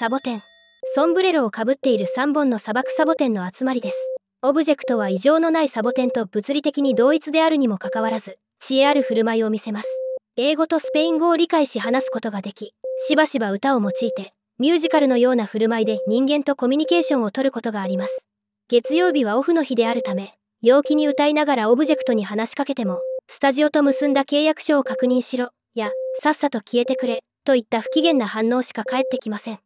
サボテンソンブレロをかぶっている3本の砂漠サボテンの集まりですオブジェクトは異常のないサボテンと物理的に同一であるにもかかわらず知恵ある振る舞いを見せます英語とスペイン語を理解し話すことができしばしば歌を用いてミュージカルのような振る舞いで人間とコミュニケーションをとることがあります月曜日はオフの日であるため陽気に歌いながらオブジェクトに話しかけてもスタジオと結んだ契約書を確認しろやさっさと消えてくれといった不機嫌な反応しか返ってきません